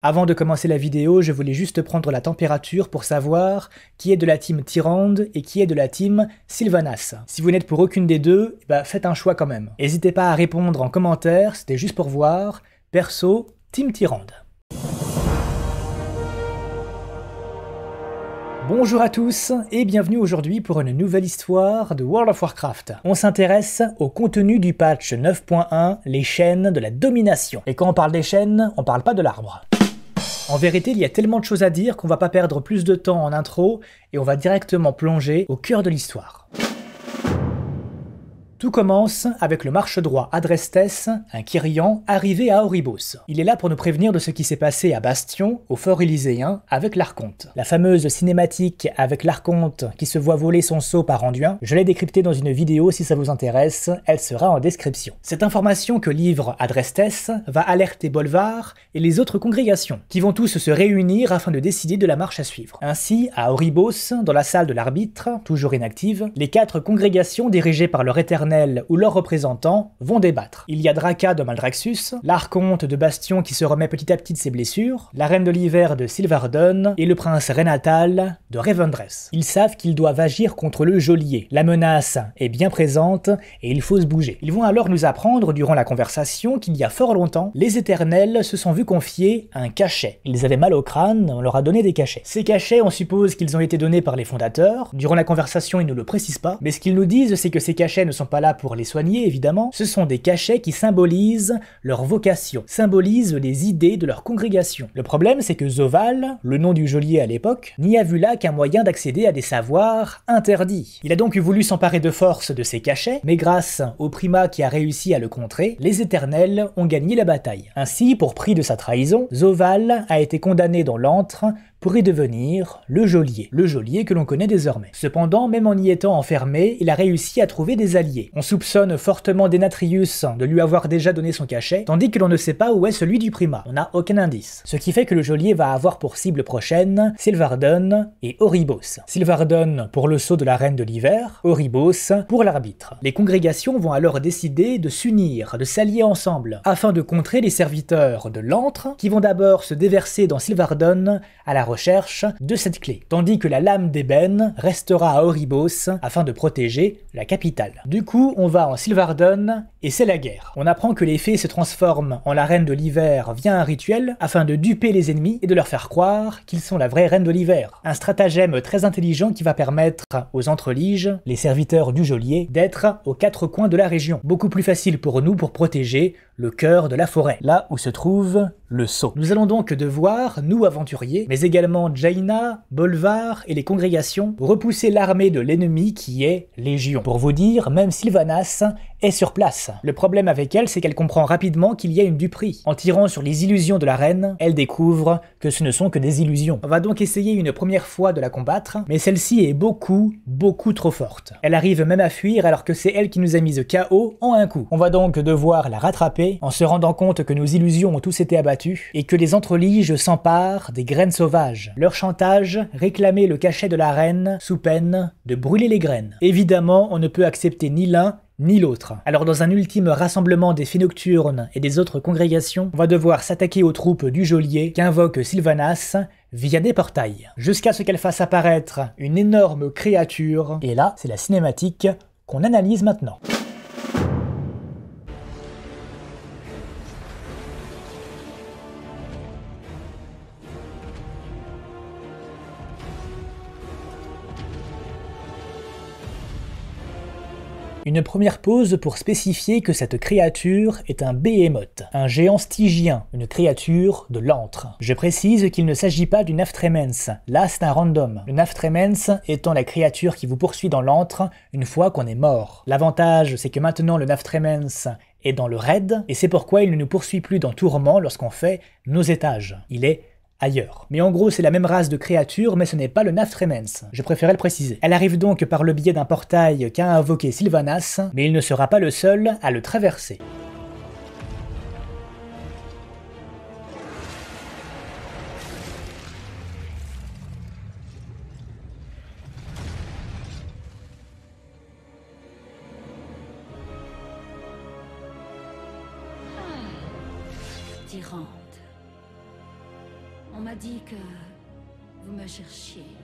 Avant de commencer la vidéo, je voulais juste prendre la température pour savoir qui est de la team Tyrande et qui est de la team Sylvanas. Si vous n'êtes pour aucune des deux, eh ben, faites un choix quand même. N'hésitez pas à répondre en commentaire, c'était juste pour voir. Perso, team Tyrande. Bonjour à tous et bienvenue aujourd'hui pour une nouvelle histoire de World of Warcraft. On s'intéresse au contenu du patch 9.1, les chaînes de la domination. Et quand on parle des chaînes, on parle pas de l'arbre. En vérité, il y a tellement de choses à dire qu'on va pas perdre plus de temps en intro et on va directement plonger au cœur de l'histoire. Tout commence avec le marche-droit Adrestes, un Kyrian arrivé à Oribos. Il est là pour nous prévenir de ce qui s'est passé à Bastion, au fort élyséen, avec l'Archonte. La fameuse cinématique avec l'Archonte qui se voit voler son seau par Anduin, je l'ai décryptée dans une vidéo si ça vous intéresse, elle sera en description. Cette information que livre Adrestes va alerter Bolvar et les autres congrégations, qui vont tous se réunir afin de décider de la marche à suivre. Ainsi, à Oribos, dans la salle de l'arbitre, toujours inactive, les quatre congrégations dirigées par leur éternel ou leurs représentants vont débattre. Il y a Draca de Maldraxus, l'archonte de Bastion qui se remet petit à petit de ses blessures, la reine de l'hiver de Sylvarden et le prince Renatal de Revendreth. Ils savent qu'ils doivent agir contre le geôlier. La menace est bien présente et il faut se bouger. Ils vont alors nous apprendre durant la conversation qu'il y a fort longtemps, les éternels se sont vus confier un cachet. Ils avaient mal au crâne, on leur a donné des cachets. Ces cachets, on suppose qu'ils ont été donnés par les fondateurs. Durant la conversation, ils ne le précisent pas, mais ce qu'ils nous disent, c'est que ces cachets ne sont pas là pour les soigner évidemment, ce sont des cachets qui symbolisent leur vocation, symbolisent les idées de leur congrégation. Le problème c'est que Zoval, le nom du geôlier à l'époque, n'y a vu là qu'un moyen d'accéder à des savoirs interdits. Il a donc voulu s'emparer de force de ces cachets, mais grâce au primat qui a réussi à le contrer, les éternels ont gagné la bataille. Ainsi, pour prix de sa trahison, Zoval a été condamné dans l'antre pour y devenir le geôlier, le geôlier que l'on connaît désormais. Cependant, même en y étant enfermé, il a réussi à trouver des alliés. On soupçonne fortement Denatrius de lui avoir déjà donné son cachet, tandis que l'on ne sait pas où est celui du primat, on n'a aucun indice. Ce qui fait que le geôlier va avoir pour cible prochaine Sylvardon et Oribos. Sylvardon pour le sceau de la reine de l'hiver, Oribos pour l'arbitre. Les congrégations vont alors décider de s'unir, de s'allier ensemble, afin de contrer les serviteurs de l'antre qui vont d'abord se déverser dans Sylvardon à la recherche de cette clé, tandis que la lame d'ébène restera à Oribos afin de protéger la capitale. Du coup, on va en Sylvarden et c'est la guerre. On apprend que les fées se transforment en la reine de l'hiver via un rituel afin de duper les ennemis et de leur faire croire qu'ils sont la vraie reine de l'hiver. Un stratagème très intelligent qui va permettre aux entreliges, les serviteurs du geôlier, d'être aux quatre coins de la région. Beaucoup plus facile pour nous pour protéger le cœur de la forêt, là où se trouve le sceau. Nous allons donc devoir, nous aventuriers, mais également Jaina, Bolvar et les congrégations, repousser l'armée de l'ennemi qui est Légion. Pour vous dire, même Sylvanas est sur place. Le problème avec elle, c'est qu'elle comprend rapidement qu'il y a une duperie. En tirant sur les illusions de la reine, elle découvre que ce ne sont que des illusions. On va donc essayer une première fois de la combattre, mais celle-ci est beaucoup, beaucoup trop forte. Elle arrive même à fuir alors que c'est elle qui nous a mis KO en un coup. On va donc devoir la rattraper en se rendant compte que nos illusions ont tous été abattues et que les entreliges s'emparent des graines sauvages. Leur chantage, réclamer le cachet de la reine sous peine de brûler les graines. Évidemment, on ne peut accepter ni l'un ni l'autre. Alors dans un ultime rassemblement des nocturnes et des autres congrégations, on va devoir s'attaquer aux troupes du geôlier qu'invoque Sylvanas via des portails, jusqu'à ce qu'elle fasse apparaître une énorme créature, et là c'est la cinématique qu'on analyse maintenant. Une première pause pour spécifier que cette créature est un behemoth, un géant stygien, une créature de l'antre. Je précise qu'il ne s'agit pas du naftremens, là c'est un random. Le naftremens étant la créature qui vous poursuit dans l'antre une fois qu'on est mort. L'avantage c'est que maintenant le naftremens est dans le raid, et c'est pourquoi il ne nous poursuit plus dans Tourment lorsqu'on fait nos étages. Il est ailleurs. Mais en gros, c'est la même race de créature, mais ce n'est pas le Naftremens. Je préférais le préciser. Elle arrive donc par le biais d'un portail qu'a invoqué Sylvanas, mais il ne sera pas le seul à le traverser. Ah, tyran m'a dit que vous me cherchiez.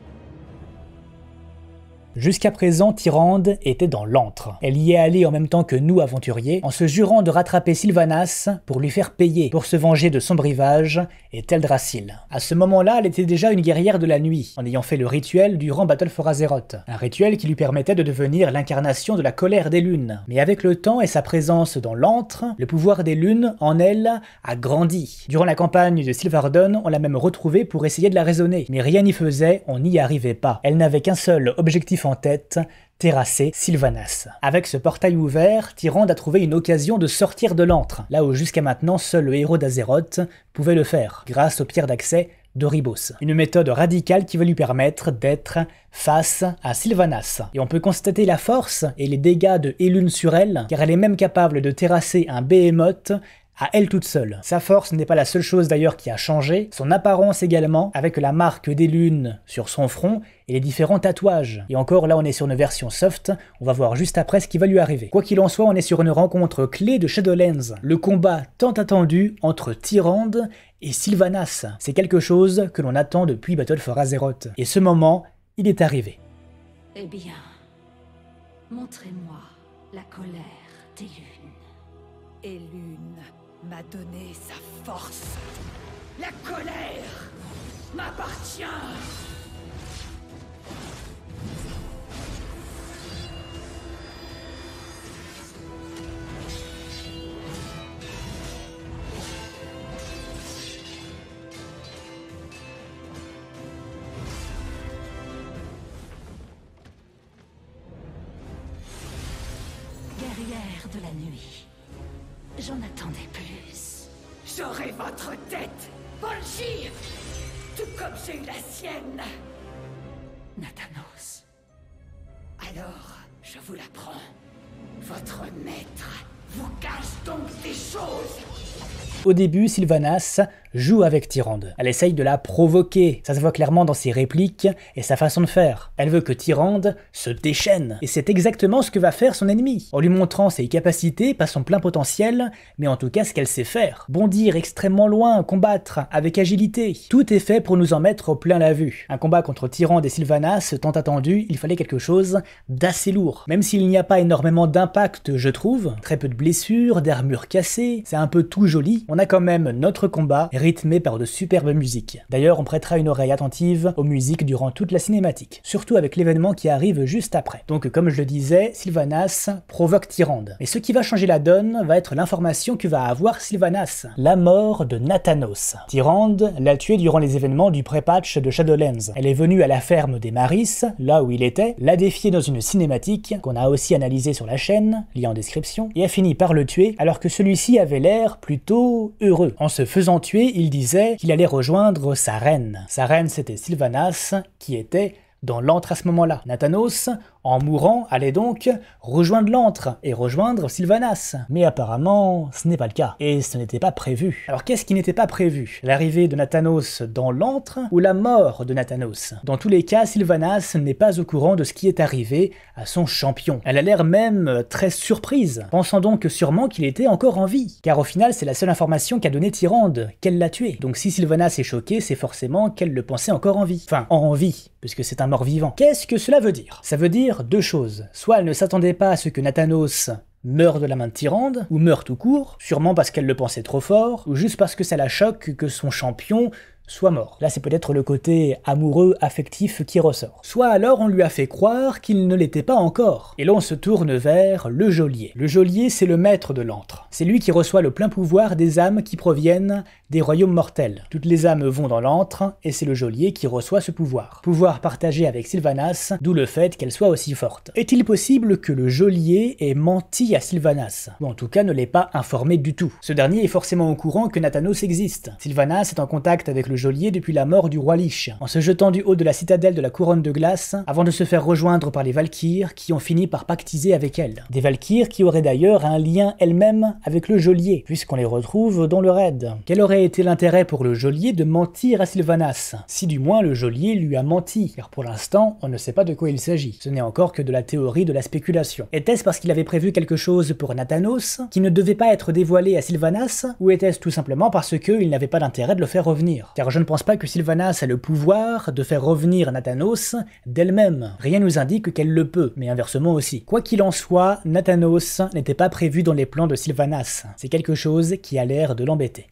Jusqu'à présent, Tyrande était dans l'antre. Elle y est allée en même temps que nous, aventuriers, en se jurant de rattraper Sylvanas pour lui faire payer, pour se venger de son brivage et Teldrassil. À ce moment-là, elle était déjà une guerrière de la nuit, en ayant fait le rituel durant Battle for Azeroth. Un rituel qui lui permettait de devenir l'incarnation de la colère des lunes. Mais avec le temps et sa présence dans l'antre, le pouvoir des lunes en elle a grandi. Durant la campagne de Sylvardon, on l'a même retrouvée pour essayer de la raisonner. Mais rien n'y faisait, on n'y arrivait pas. Elle n'avait qu'un seul objectif en tête, terrasser Sylvanas. Avec ce portail ouvert, Tyrande a trouvé une occasion de sortir de l'antre, là où jusqu'à maintenant seul le héros d'Azeroth pouvait le faire, grâce aux pierres d'accès d'Oribos. Une méthode radicale qui va lui permettre d'être face à Sylvanas. Et on peut constater la force et les dégâts de Elune sur elle, car elle est même capable de terrasser un Behemoth à elle toute seule. Sa force n'est pas la seule chose d'ailleurs qui a changé, son apparence également, avec la marque des lunes sur son front et les différents tatouages. Et encore là on est sur une version soft, on va voir juste après ce qui va lui arriver. Quoi qu'il en soit, on est sur une rencontre clé de Shadowlands, le combat tant attendu entre Tyrande et Sylvanas. C'est quelque chose que l'on attend depuis Battle for Azeroth. Et ce moment, il est arrivé. Eh bien, montrez-moi la colère des lunes. Et lune m'a donné sa force. La colère m'appartient Guerrière de la nuit. J'en attendais plus. J'aurai votre tête, volgir Tout comme j'ai eu la sienne Nathanos. Alors, je vous la prends. Votre maître des choses Au début, Sylvanas joue avec Tyrande. Elle essaye de la provoquer, ça se voit clairement dans ses répliques et sa façon de faire. Elle veut que Tyrande se déchaîne, et c'est exactement ce que va faire son ennemi, en lui montrant ses capacités, pas son plein potentiel, mais en tout cas ce qu'elle sait faire. Bondir extrêmement loin, combattre avec agilité, tout est fait pour nous en mettre au plein la vue. Un combat contre Tyrande et Sylvanas, tant attendu, il fallait quelque chose d'assez lourd. Même s'il n'y a pas énormément d'impact, je trouve, très peu de blessures, d'armures cassées, c'est un peu tout joli, on a quand même notre combat rythmé par de superbes musiques. D'ailleurs, on prêtera une oreille attentive aux musiques durant toute la cinématique, surtout avec l'événement qui arrive juste après. Donc comme je le disais, Sylvanas provoque Tyrande. Et ce qui va changer la donne va être l'information que va avoir Sylvanas, la mort de Nathanos. Tyrande l'a tué durant les événements du pré-patch de Shadowlands. Elle est venue à la ferme des Maris, là où il était, l'a défié dans une cinématique qu'on a aussi analysée sur la chaîne, lien en description, et a fini par le tuer alors que celui-ci avait l'air plutôt heureux. En se faisant tuer, il disait qu'il allait rejoindre sa reine. Sa reine, c'était Sylvanas, qui était dans l'antre à ce moment-là. Nathanos, en mourant, allait donc rejoindre l'antre et rejoindre Sylvanas. Mais apparemment, ce n'est pas le cas, et ce n'était pas prévu. Alors qu'est-ce qui n'était pas prévu L'arrivée de Nathanos dans l'antre ou la mort de Nathanos Dans tous les cas, Sylvanas n'est pas au courant de ce qui est arrivé à son champion. Elle a l'air même très surprise, pensant donc sûrement qu'il était encore en vie, car au final, c'est la seule information qu'a donnée Tyrande, qu'elle l'a tué. Donc si Sylvanas est choquée, c'est forcément qu'elle le pensait encore en vie. Enfin, en vie, puisque c'est un mort vivant. Qu'est-ce que cela veut dire Ça veut dire deux choses. Soit elle ne s'attendait pas à ce que Nathanos meure de la main de Tyrande, ou meure tout court, sûrement parce qu'elle le pensait trop fort, ou juste parce que ça la choque que son champion soit mort. Là, c'est peut-être le côté amoureux, affectif qui ressort. Soit alors on lui a fait croire qu'il ne l'était pas encore. Et là on se tourne vers le geôlier. Le geôlier, c'est le maître de l'antre. C'est lui qui reçoit le plein pouvoir des âmes qui proviennent des royaumes mortels. Toutes les âmes vont dans l'antre, et c'est le geôlier qui reçoit ce pouvoir. Pouvoir partagé avec Sylvanas, d'où le fait qu'elle soit aussi forte. Est-il possible que le geôlier ait menti à Sylvanas Ou en tout cas ne l'ait pas informé du tout. Ce dernier est forcément au courant que Nathanos existe. Sylvanas est en contact avec le le geôlier depuis la mort du roi Lich, en se jetant du haut de la citadelle de la couronne de glace avant de se faire rejoindre par les Valkyres qui ont fini par pactiser avec elle. Des Valkyres qui auraient d'ailleurs un lien elles-mêmes avec le geôlier, puisqu'on les retrouve dans le raid. Quel aurait été l'intérêt pour le geôlier de mentir à Sylvanas Si du moins le geôlier lui a menti, car pour l'instant on ne sait pas de quoi il s'agit. Ce n'est encore que de la théorie de la spéculation. Était-ce parce qu'il avait prévu quelque chose pour Nathanos qui ne devait pas être dévoilé à Sylvanas ou était-ce tout simplement parce qu'il n'avait pas d'intérêt de le faire revenir je ne pense pas que Sylvanas a le pouvoir de faire revenir Nathanos d'elle-même. Rien nous indique qu'elle le peut, mais inversement aussi. Quoi qu'il en soit, Nathanos n'était pas prévu dans les plans de Sylvanas. C'est quelque chose qui a l'air de l'embêter.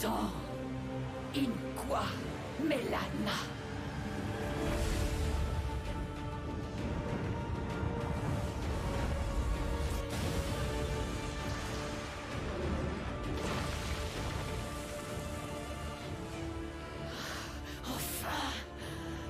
temps. Inqua Melana. Enfin.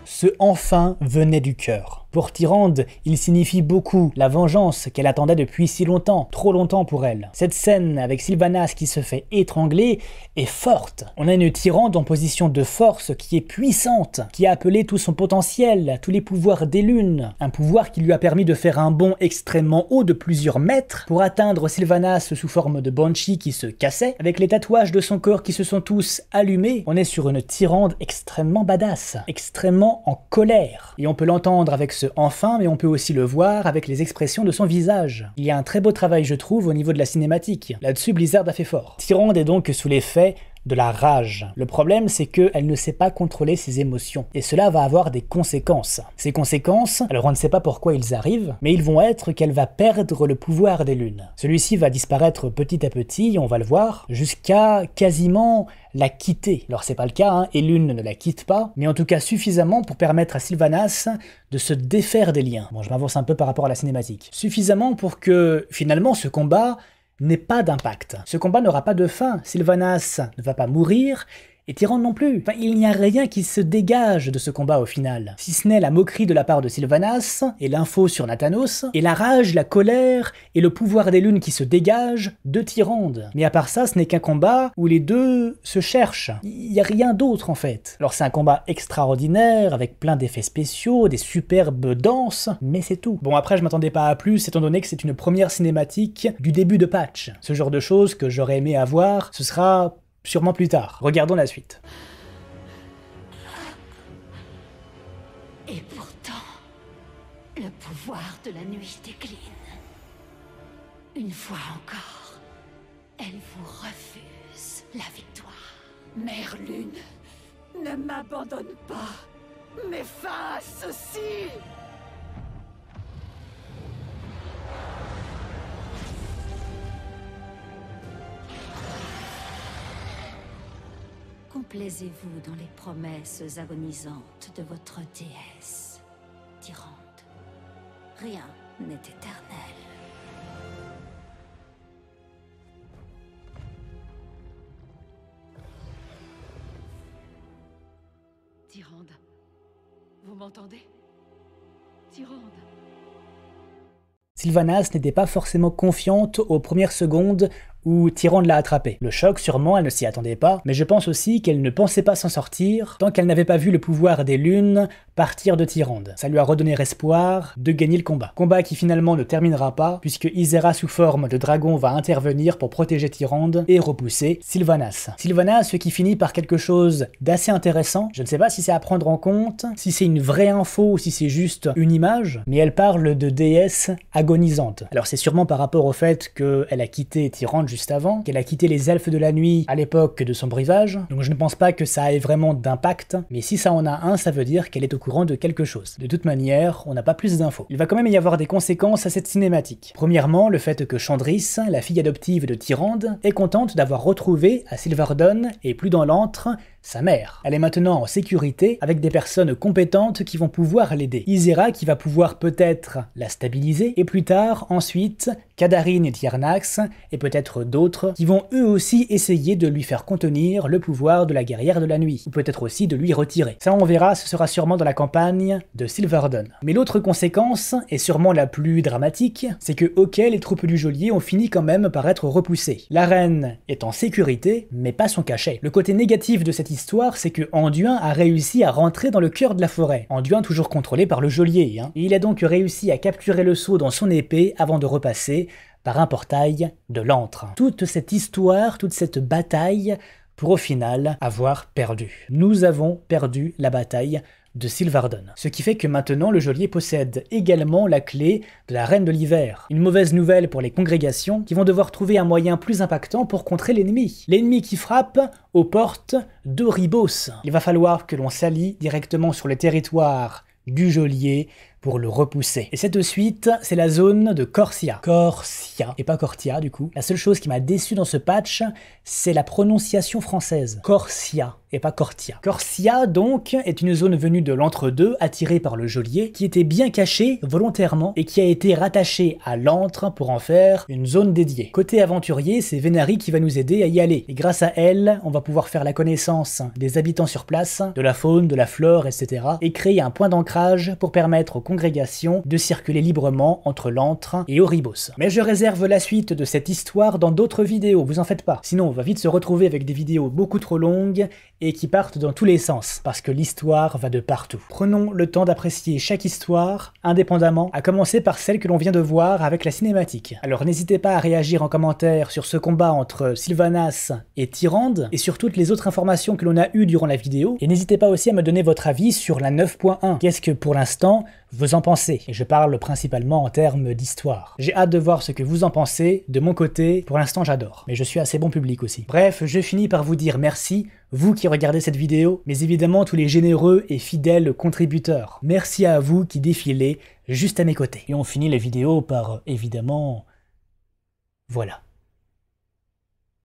Ce enfin venait du cœur. Pour Tyrande, il signifie beaucoup la vengeance qu'elle attendait depuis si longtemps, trop longtemps pour elle. Cette scène avec Sylvanas qui se fait étrangler est forte. On a une Tyrande en position de force qui est puissante, qui a appelé tout son potentiel, tous les pouvoirs des lunes, un pouvoir qui lui a permis de faire un bond extrêmement haut de plusieurs mètres pour atteindre Sylvanas sous forme de banshee qui se cassait, avec les tatouages de son corps qui se sont tous allumés. On est sur une Tyrande extrêmement badass, extrêmement en colère, et on peut l'entendre avec enfin, mais on peut aussi le voir avec les expressions de son visage. Il y a un très beau travail, je trouve, au niveau de la cinématique. Là-dessus, Blizzard a fait fort. Tyrande est donc sous l'effet de la rage. Le problème, c'est qu'elle ne sait pas contrôler ses émotions. Et cela va avoir des conséquences. Ces conséquences, alors on ne sait pas pourquoi ils arrivent, mais ils vont être qu'elle va perdre le pouvoir des lunes. Celui-ci va disparaître petit à petit, on va le voir, jusqu'à quasiment la quitter. Alors c'est pas le cas, hein, Elune ne la quitte pas, mais en tout cas suffisamment pour permettre à Sylvanas de se défaire des liens. Bon, je m'avance un peu par rapport à la cinématique. Suffisamment pour que finalement ce combat n'ait pas d'impact. Ce combat n'aura pas de fin. Sylvanas ne va pas mourir, et Tyrande non plus. Enfin, il n'y a rien qui se dégage de ce combat au final, si ce n'est la moquerie de la part de Sylvanas et l'info sur Nathanos, et la rage, la colère et le pouvoir des lunes qui se dégagent de Tyrande. Mais à part ça, ce n'est qu'un combat où les deux se cherchent. Il n'y a rien d'autre en fait. Alors c'est un combat extraordinaire, avec plein d'effets spéciaux, des superbes danses, mais c'est tout. Bon après je m'attendais pas à plus, étant donné que c'est une première cinématique du début de patch. Ce genre de choses que j'aurais aimé avoir, ce sera Sûrement plus tard. Regardons la suite. Et pourtant, le pouvoir de la nuit décline. Une fois encore, elle vous refuse la victoire. Mère Lune, ne m'abandonne pas, mais face ceci. Plaisez-vous dans les promesses agonisantes de votre déesse, Tyrande. Rien n'est éternel. Tyrande, vous m'entendez Tyrande Sylvanas n'était pas forcément confiante aux premières secondes où Tyrande l'a attrapée. Le choc, sûrement, elle ne s'y attendait pas, mais je pense aussi qu'elle ne pensait pas s'en sortir tant qu'elle n'avait pas vu le pouvoir des lunes partir de Tyrande. Ça lui a redonné espoir de gagner le combat. Combat qui finalement ne terminera pas, puisque Isera sous forme de dragon va intervenir pour protéger Tyrande et repousser Sylvanas. Sylvanas, ce qui finit par quelque chose d'assez intéressant, je ne sais pas si c'est à prendre en compte, si c'est une vraie info ou si c'est juste une image, mais elle parle de déesse agonisante. Alors c'est sûrement par rapport au fait qu'elle a quitté Tyrande juste avant, qu'elle a quitté les elfes de la nuit à l'époque de son brivage, donc je ne pense pas que ça ait vraiment d'impact, mais si ça en a un, ça veut dire qu'elle est au courant de quelque chose. De toute manière, on n'a pas plus d'infos. Il va quand même y avoir des conséquences à cette cinématique. Premièrement, le fait que Chandris, la fille adoptive de Tyrande, est contente d'avoir retrouvé à Silverdon et plus dans l'antre sa mère. Elle est maintenant en sécurité avec des personnes compétentes qui vont pouvoir l'aider. Isera qui va pouvoir peut-être la stabiliser et plus tard ensuite Kadarine et Tiernax et peut-être d'autres qui vont eux aussi essayer de lui faire contenir le pouvoir de la guerrière de la nuit ou peut-être aussi de lui retirer. Ça on verra, ce sera sûrement dans la campagne de Silverdon. Mais l'autre conséquence et sûrement la plus dramatique, c'est que OK les troupes du geôlier ont fini quand même par être repoussées. La reine est en sécurité mais pas son cachet. Le côté négatif de cette histoire, c'est que Anduin a réussi à rentrer dans le cœur de la forêt. Anduin toujours contrôlé par le geôlier. Hein. il a donc réussi à capturer le sceau dans son épée avant de repasser par un portail de l'antre. Toute cette histoire, toute cette bataille, pour au final avoir perdu. Nous avons perdu la bataille de Sylvarden. Ce qui fait que maintenant le geôlier possède également la clé de la Reine de l'Hiver. Une mauvaise nouvelle pour les congrégations qui vont devoir trouver un moyen plus impactant pour contrer l'ennemi. L'ennemi qui frappe aux portes d'Oribos. Il va falloir que l'on s'allie directement sur le territoire du geôlier pour le repousser. Et cette suite, c'est la zone de Corsia. Corsia, et pas Cortia du coup. La seule chose qui m'a déçu dans ce patch, c'est la prononciation française. Corsia et pas Cortia. Corsia, donc, est une zone venue de l'entre-deux, attirée par le geôlier, qui était bien cachée volontairement et qui a été rattachée à l'antre pour en faire une zone dédiée. Côté aventurier, c'est Vénari qui va nous aider à y aller. Et grâce à elle, on va pouvoir faire la connaissance des habitants sur place, de la faune, de la flore, etc. et créer un point d'ancrage pour permettre aux de circuler librement entre l'antre et Oribos. Mais je réserve la suite de cette histoire dans d'autres vidéos, vous en faites pas. Sinon on va vite se retrouver avec des vidéos beaucoup trop longues et qui partent dans tous les sens, parce que l'histoire va de partout. Prenons le temps d'apprécier chaque histoire, indépendamment, à commencer par celle que l'on vient de voir avec la cinématique. Alors n'hésitez pas à réagir en commentaire sur ce combat entre Sylvanas et Tyrande, et sur toutes les autres informations que l'on a eues durant la vidéo, et n'hésitez pas aussi à me donner votre avis sur la 9.1. Qu'est-ce que pour l'instant vous en pensez, et je parle principalement en termes d'histoire. J'ai hâte de voir ce que vous en pensez, de mon côté, pour l'instant j'adore, mais je suis assez bon public aussi. Bref, je finis par vous dire merci, vous qui regardez cette vidéo, mais évidemment tous les généreux et fidèles contributeurs. Merci à vous qui défilez juste à mes côtés. Et on finit la vidéo par, évidemment, voilà.